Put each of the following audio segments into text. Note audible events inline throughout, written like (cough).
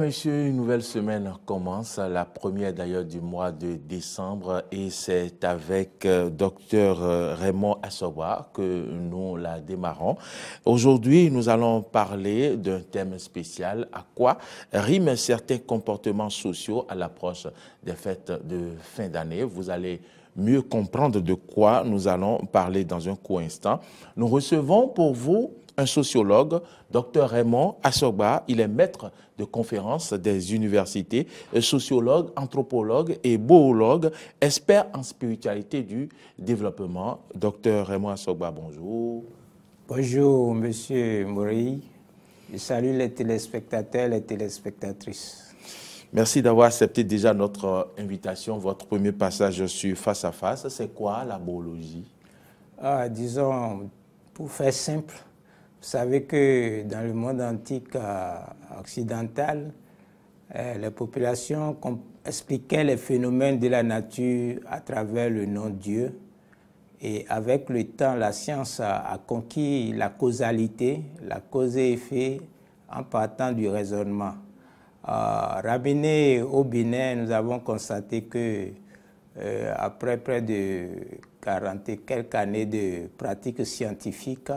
Messieurs, une nouvelle semaine commence, la première d'ailleurs du mois de décembre, et c'est avec euh, docteur euh, Raymond Assoba que nous la démarrons. Aujourd'hui, nous allons parler d'un thème spécial, à quoi riment certains comportements sociaux à l'approche des fêtes de fin d'année. Vous allez mieux comprendre de quoi nous allons parler dans un court instant. Nous recevons pour vous un sociologue, Dr Raymond Assogba. Il est maître de conférences des universités, euh, sociologue, anthropologue et boologue, expert en spiritualité du développement. Dr Raymond Assogba, bonjour. Bonjour, Monsieur Moury. Je salue les téléspectateurs et les téléspectatrices. Merci d'avoir accepté déjà notre euh, invitation, votre premier passage sur Face à Face. C'est quoi la boologie ah, Disons, pour faire simple, vous savez que dans le monde antique occidental, euh, les populations expliquaient les phénomènes de la nature à travers le nom Dieu. Et avec le temps, la science a conquis la causalité, la cause et effet, en partant du raisonnement. Euh, Rabiné au nous avons constaté que euh, après près de 40 et quelques années de pratique scientifique.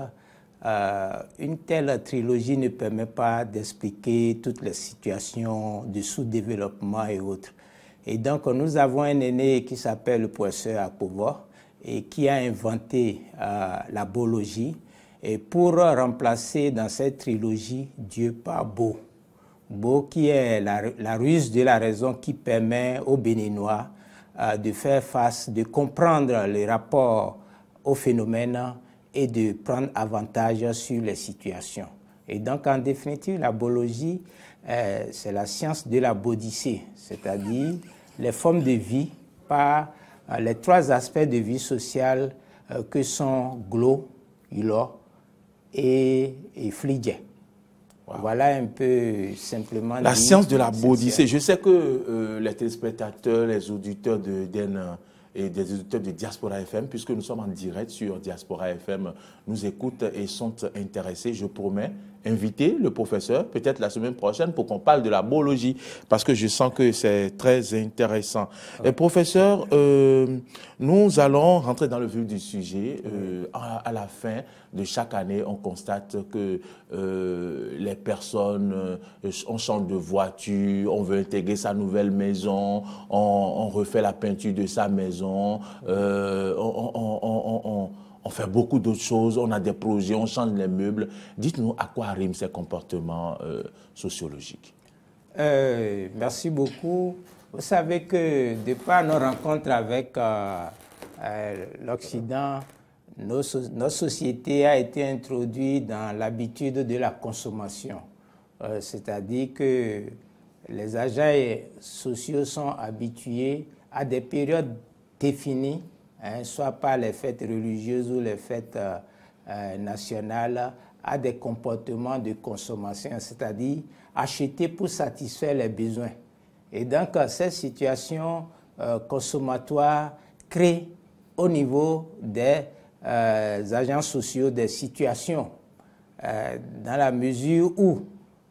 Euh, une telle trilogie ne permet pas d'expliquer toutes les situations de sous-développement et autres. Et donc, nous avons un aîné qui s'appelle le professeur et qui a inventé euh, la biologie et pour remplacer dans cette trilogie Dieu par Beau. Beau qui est la, ruse de la raison qui permet aux Béninois euh, de faire face, de comprendre les rapports aux phénomènes et de prendre avantage sur les situations. Et donc, en définitive, la biologie, euh, c'est la science de la bodicée, c'est-à-dire les formes de vie par euh, les trois aspects de vie sociale euh, que sont glo, ilo et, et Voilà un peu simplement. La science de la bodicée. Je sais que les téléspectateurs, les auditeurs de DEN et des auditeurs de Diaspora FM, puisque nous sommes en direct sur Diaspora FM, nous écoutent et sont intéressés, je promets, inviter le professeur, peut-être la semaine prochaine, pour qu'on parle de la biologie, parce que je sens que c'est très intéressant. Ah. Et euh, professeur, euh, nous allons rentrer dans le vif du sujet. Euh, à, la fin de chaque année, on constate que euh, les personnes, euh, on change de voiture, on veut intégrer sa nouvelle maison, on, on refait la peinture de sa maison, euh, on, on, on on fait beaucoup d'autres choses, on a des projets, on change les meubles. Dites-nous à quoi riment ces comportements euh, sociologiques. Euh, merci beaucoup. Vous savez que de par nos rencontres avec euh, l'Occident, nos notre société a été introduite dans l'habitude de la consommation. C'est-à-dire que les agents sociaux sont habitués à des périodes définies Hein, soit par les fêtes religieuses ou les fêtes euh, euh, nationales, à des comportements de consommation, c'est-à-dire acheter pour satisfaire les besoins. Et donc, cette situation euh, consommatoire crée au niveau des agents sociaux des situations, dans la mesure où,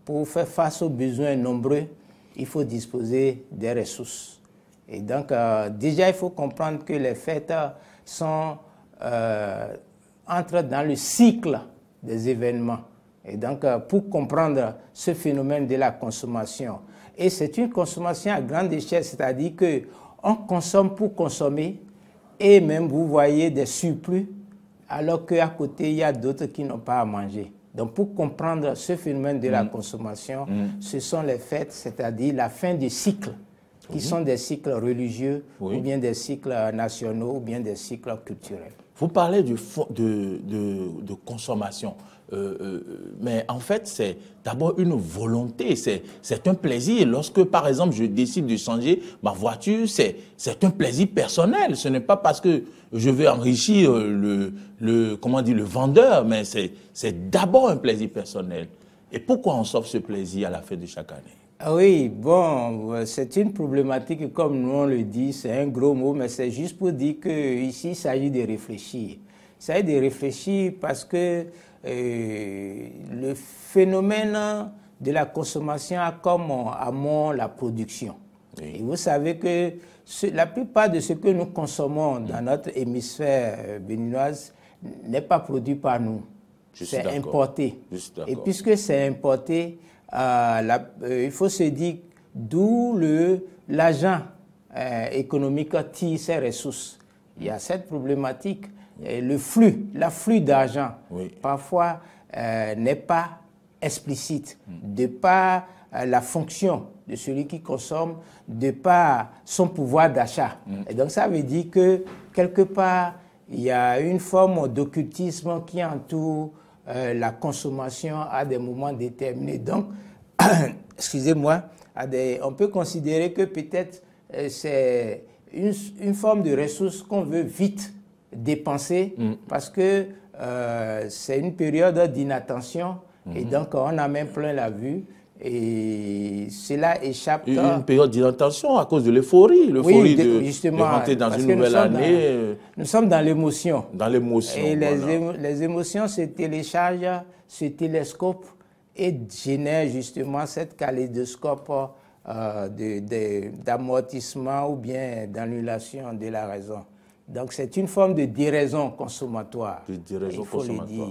pour faire face aux besoins nombreux, il faut disposer des ressources. Et donc, euh, déjà, il faut comprendre que les fêtes euh, sont, euh, entrent dans le cycle des événements. Et donc, euh, pour comprendre ce phénomène de la consommation, et c'est une consommation à grande échelle, c'est-à-dire qu'on consomme pour consommer, et même vous voyez des surplus, alors qu'à côté, il y a d'autres qui n'ont pas à manger. Donc, pour comprendre ce phénomène de la mm. consommation, mm. ce sont les fêtes, c'est-à-dire la fin du cycle qui mhm. sont des cycles religieux ou bien des cycles nationaux ou bien des cycles culturels. Vous parlez de, de, de, consommation, euh, euh, mais en fait, c'est d'abord une volonté, c'est un plaisir. Lorsque, par exemple, je décide de changer ma voiture, c'est un plaisir personnel. Ce n'est pas parce que je veux enrichir le, le, comment dit, le vendeur, mais c'est d'abord un plaisir personnel. Et pourquoi on sauve ce plaisir à la fin de chaque année ah oui, bon, c'est une problématique, comme nous on le dit, c'est un gros mot, mais c'est juste pour dire qu'ici, il s'agit de réfléchir. Il s'agit de réfléchir parce que euh, le phénomène de la consommation a comme amont la production. Et vous savez que la plupart de ce que nous consommons dans mm. notre hémisphère euh, béninoise n'est pas produit par nous. C'est importé. Et puisque c'est importé, euh, il faut se dire d'où l'agent euh, économique tire ses ressources. Il y a cette problématique. le flux, l'afflux d'argent, parfois euh, n'est pas explicite hmm. de par la fonction de celui qui consomme, de par son pouvoir d'achat. Hmm. Et donc ça veut dire que quelque part, il y a une forme d'occultisme qui entoure euh, la consommation à des moments déterminés. Donc, (clears throat) excusez-moi, on peut considérer que peut-être euh, c'est une, forme de ressource qu'on veut vite dépenser mm. parce que euh, c'est une période d'inattention et mm-hmm. donc on a même plein la vue. Et cela échappe. Une, à... une période d'inattention à cause de l'euphorie, l'euphorie oui, de, justement, dans une nouvelle année. Euh, nous sommes dans l'émotion. Dans l'émotion. Et les, les, émotions se téléchargent, se télescopent et génèrent justement cette kaléidoscope euh, d'amortissement ou bien d'annulation de la raison. Donc c'est une forme de déraison consommatoire. De déraison consommatoire.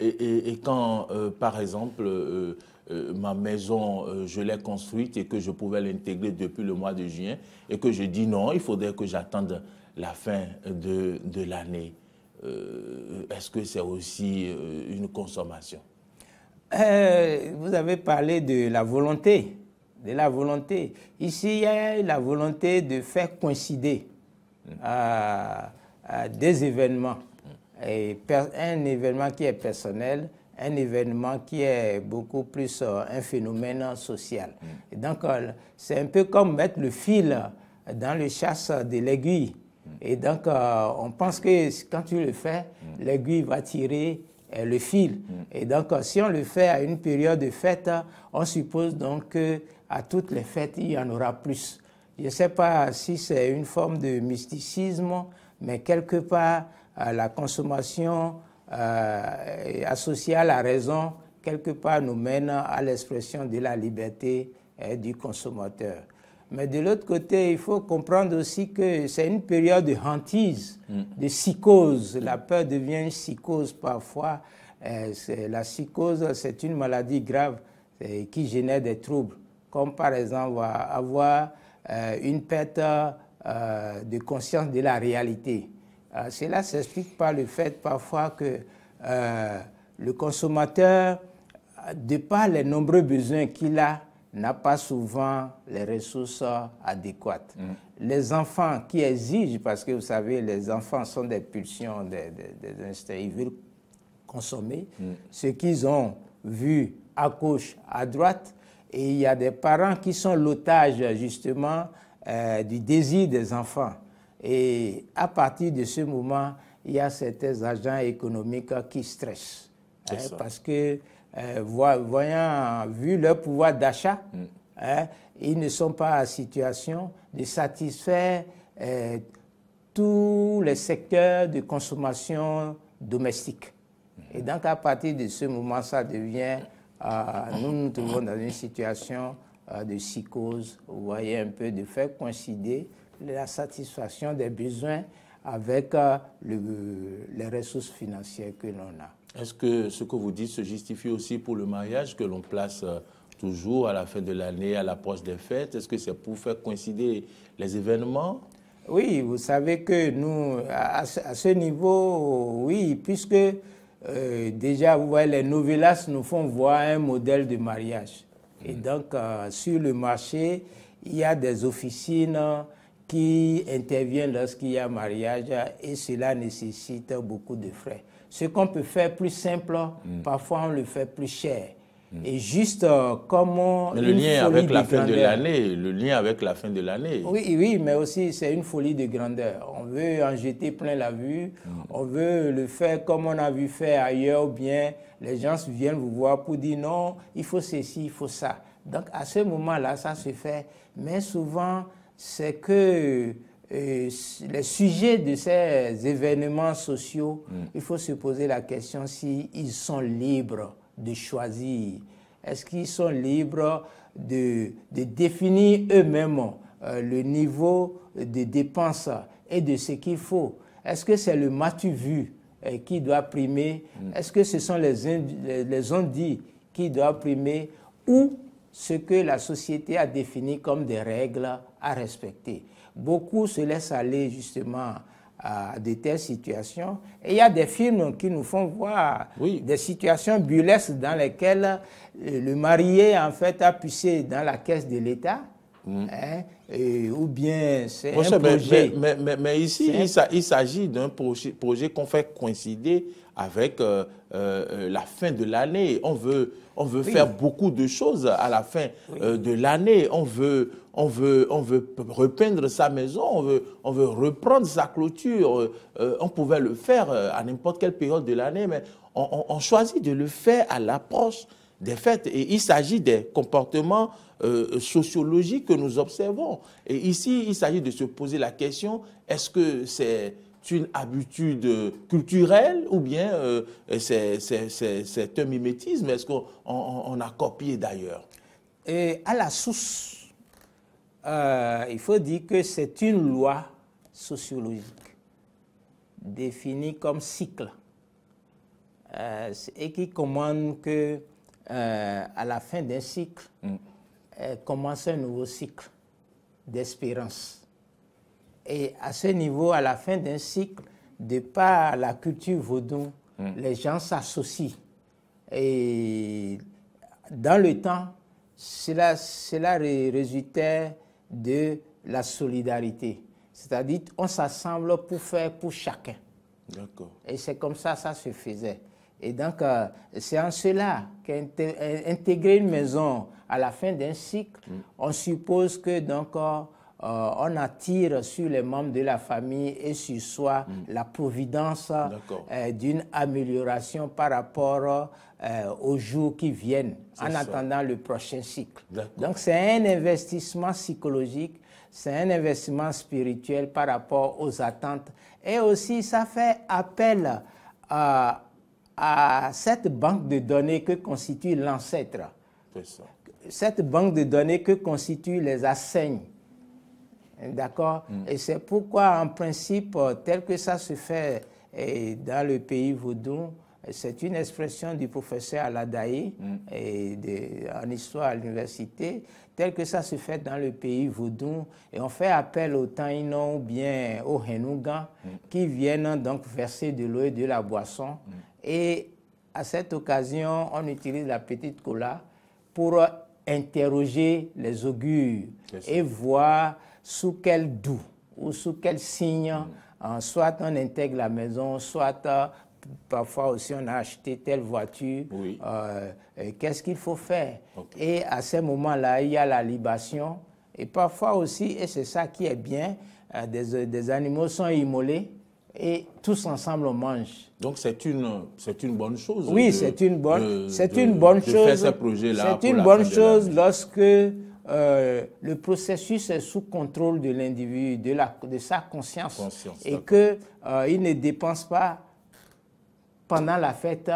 Et, et, quand, euh, par exemple, euh, euh, ma maison, euh, je l'ai construite et que je pouvais l'intégrer depuis le mois de juin, et que je dis non, il faudrait que j'attende la fin de, l'année. Euh, est-ce que c'est aussi une consommation Vous avez parlé de la volonté, de la volonté. Ici, il y a la volonté de faire coïncider mm. des événements. Et un événement qui est personnel un événement qui est beaucoup plus euh, un phénomène social. Mm. et Donc, euh, c'est un peu comme mettre le fil dans le chasse de l'aiguille. Mm. Et donc, euh, on pense que quand tu le fais, mm. l'aiguille va tirer le fil. Et donc, si on le fait à une période de fête, on suppose donc qu'à toutes les fêtes, il y en aura plus. Je ne sais pas si c'est une forme de mysticisme, mais quelque part, la consommation euh, associé à la raison, quelque part nous mène à l'expression de la liberté euh, du consommateur. Mais de l'autre côté, il faut comprendre aussi que c'est une période de hantise, mm. de psychose. La peur devient une psychose parfois. Euh, la psychose, c'est une maladie grave qui génère des troubles, comme par exemple avoir une perte de conscience de la réalité. Ah, cela s'explique pas le fait parfois que euh, le consommateur, de par les nombreux besoins qu'il a, n'a pas souvent les ressources adéquates. Mm. Les enfants qui exigent, parce que vous savez, les enfants sont des pulsions, des, ils veulent consommer mm. ce qu'ils ont vu à gauche, à droite, et il y a des parents qui sont l'otage justement euh, du désir des enfants. Et à partir de ce moment, il y a certains agents économiques qui stressent. Hein, parce que, euh, voyant, vu leur pouvoir d'achat, mm. hein, ils ne sont pas en situation de satisfaire euh, tous les secteurs de consommation domestique. Mm-hmm. Et donc, à partir de ce moment, ça devient. Euh, nous nous trouvons dans une situation de psychose, vous voyez, un peu de faire coïncider la satisfaction des besoins avec euh, les ressources financières que l'on a. Est-ce que ce que vous dites se justifie aussi pour le mariage que l'on place euh, toujours à la fin de l'année, à la l'approche des fêtes Est-ce que c'est pour faire coïncider les événements Oui, vous savez que nous, à, ce niveau, oui, puisque euh, déjà, vous voyez, les novellas nous font voir un modèle de mariage. Et mm. donc, sur le marché, il y a des officines qui intervient lorsqu'il y a mariage et cela nécessite beaucoup de frais. Ce qu'on peut faire plus simple, mm. parfois on le fait plus cher. Mm. Et juste euh, comment... le lien avec la fin de l'année, le lien avec la fin de l'année. Oui, oui, mais aussi c'est une folie de grandeur. On veut en jeter plein la vue, mm. on veut le faire comme on a vu faire ailleurs, ou bien les gens viennent vous voir pour dire non, il faut ceci, il faut ça. Donc à ce moment-là, ça se fait. Mais souvent, c'est que euh, les sujets de ces événements sociaux, mm. il faut se poser la question s'ils ils sont libres de choisir. Est-ce qu'ils sont libres de, de définir eux-mêmes euh, le niveau de dépenses et de ce qu'il faut Est-ce que c'est le matu vu euh, qui doit primer mm. Est-ce que ce sont les, les, dit qui doivent primer Ou ce que la société a défini comme des règles à respecter. Beaucoup se laissent aller justement à de telles situations. Et il y a des films qui nous font voir des situations bullesques dans lesquelles euh, le marié, en fait, a poussé dans la caisse de l'État Mm. Hein? ou bien c'est un projet. Mais, ici, il s'agit d'un projet, qu'on fait coïncider avec euh, euh, la fin de l'année. On veut, on veut faire beaucoup de choses à la fin euh, de l'année. On veut, on, veut, on veut repeindre sa maison, on veut, on veut reprendre sa clôture. on pouvait le faire à n'importe quelle période de l'année, mais on, on choisit de le faire à l'approche des fêtes. Et il s'agit des comportements euh, sociologique que nous observons. Et ici, il s'agit de se poser la question, est-ce que c'est une habitude culturelle ou bien euh, c'est un mimétisme Est-ce qu'on on, a copié d'ailleurs À la source, euh, il faut dire que c'est une loi sociologique définie comme cycle et qui commande que à la fin d'un cycle, mm. Euh, commencer un nouveau cycle d'espérance. Et à ce niveau, à la fin d'un cycle, de par la culture vaudou, hmm. les gens s'associent. Et dans le temps, cela, cela résultait de la solidarité. C'est-à-dire, on s'assemble pour faire pour chacun. Et c'est comme ça, ça se faisait. Et donc, euh, c'est en cela qu'intégrer euh, une maison à la fin d'un cycle, mm. on suppose que donc euh, on attire sur les membres de la famille et sur soi mm. la providence d'une amélioration par rapport aux jours qui viennent, en attendant le prochain cycle. Donc c'est un investissement psychologique, c'est un investissement spirituel par rapport aux attentes. Et aussi, ça fait appel à à cette banque de données que constitue l'ancêtre. Cette banque de données que constituent les assaignes. D'accord mm. Et c'est pourquoi, en principe, tel que ça se fait eh, dans le pays vaudou, c'est une expression du professeur Aladaï mm. eh, en histoire à l'université, tel que ça se fait dans le pays vaudou. Et on fait appel aux Taino ou bien aux Henougan mm. qui viennent donc verser de l'eau et de la boisson et à cette occasion, on utilise la petite cola pour interroger les augures et voir sous quel doux ou sous quel signe, hein, soit on intègre la maison, soit euh, parfois aussi on a acheté telle voiture, euh, qu'est-ce qu'il faut faire Et à ce moment là il y a la libation. Et parfois aussi, et c'est ça qui est bien, euh, des, animaux sont immolés et tous ensemble on mange. Donc c'est une, c'est une bonne chose. Oui, c'est une bonne, c'est une bonne chose. Faire ce projet-là. C'est une bonne chose lorsque euh, le processus est sous contrôle de l'individu, de, la, de sa conscience, et qu'il euh, il ne dépense pas pendant la fête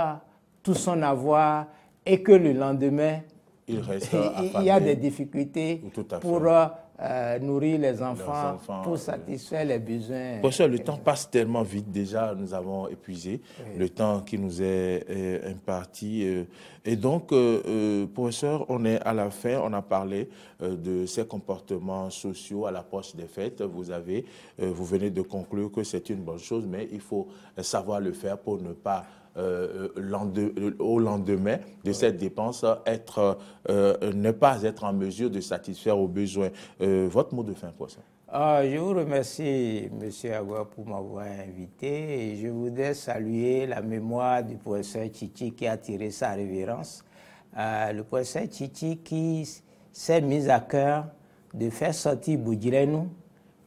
tout son avoir et que le lendemain, il, reste (laughs) il, y a des difficultés pour euh, euh, nourrir les enfants, pour satisfaire les besoins. Professeur, le temps passe tellement vite. Déjà, nous avons épuisé le temps qui nous est, imparti. Euh. Et donc, euh, professeur, on est à la fin. On a parlé de ces comportements sociaux à l'approche des fêtes. Vous avez, vous venez de conclure que c'est une bonne chose, mais il faut savoir le faire pour ne pas euh, euh, au lendemain de cette dépense être, euh, ne pas être en mesure de satisfaire aux besoins. votre mot de fin pour ça ah, Je vous remercie, M. Agua, pour m'avoir invité. Et je voudrais saluer la mémoire du professeur Titi qui a tiré sa révérence. le professeur Titi qui s'est mis à cœur de faire sortir Boudjirenou,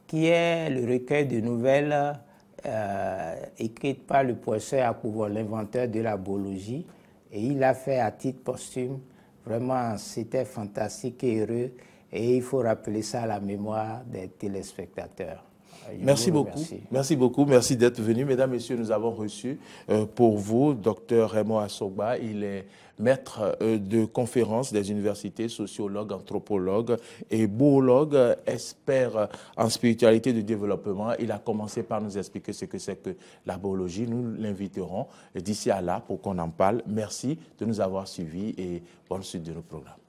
qui est le recueil de nouvelles euh, écrite par le à Akouvo, l'inventeur de la biologie, et il l'a fait à titre posthume. Vraiment, c'était fantastique et heureux, et il faut rappeler ça à la mémoire des téléspectateurs. Ah, merci beaucoup. Merci. beaucoup. Merci d'être venu. Mesdames, Messieurs, nous avons reçu euh, pour vous Dr Raymond Asogba. Il est maître euh, de conférences des universités, sociologue, anthropologue et boologue, expert en spiritualité de développement. Il a commencé par nous expliquer ce que c'est que la biologie, Nous l'inviterons d'ici à là pour qu'on en parle. Merci de nous avoir suivis et bonne suite de nos programmes.